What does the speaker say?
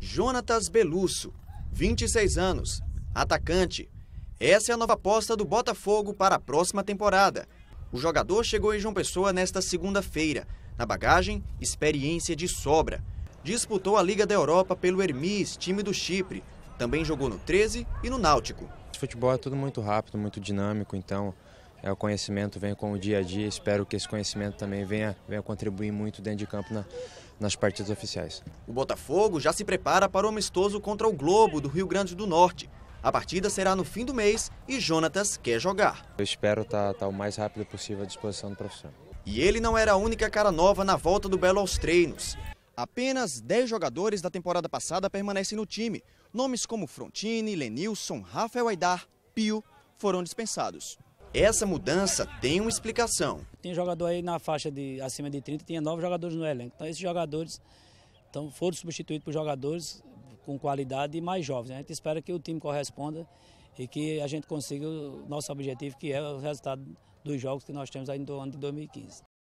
Jonatas Belusso, 26 anos, atacante. Essa é a nova aposta do Botafogo para a próxima temporada. O jogador chegou em João Pessoa nesta segunda-feira. Na bagagem, experiência de sobra. Disputou a Liga da Europa pelo Hermes, time do Chipre. Também jogou no 13 e no Náutico. O futebol é tudo muito rápido, muito dinâmico, então é, o conhecimento vem com o dia a dia, espero que esse conhecimento também venha, venha contribuir muito dentro de campo na, nas partidas oficiais. O Botafogo já se prepara para o amistoso contra o Globo do Rio Grande do Norte. A partida será no fim do mês e Jonatas quer jogar. Eu espero estar, tá, tá o mais rápido possível à disposição do professor. E ele não era a única cara nova na volta do Belo aos treinos. Apenas 10 jogadores da temporada passada permanecem no time. Nomes como Frontini, Lenilson, Rafael Aidar, Pio foram dispensados. Essa mudança tem uma explicação. Tem jogador aí na faixa de acima de 30, tinha nove jogadores no elenco. Então esses jogadores então, foram substituídos por jogadores com qualidade e mais jovens. Né? A gente espera que o time corresponda e que a gente consiga o nosso objetivo, que é o resultado dos jogos que nós temos aí no ano de 2015.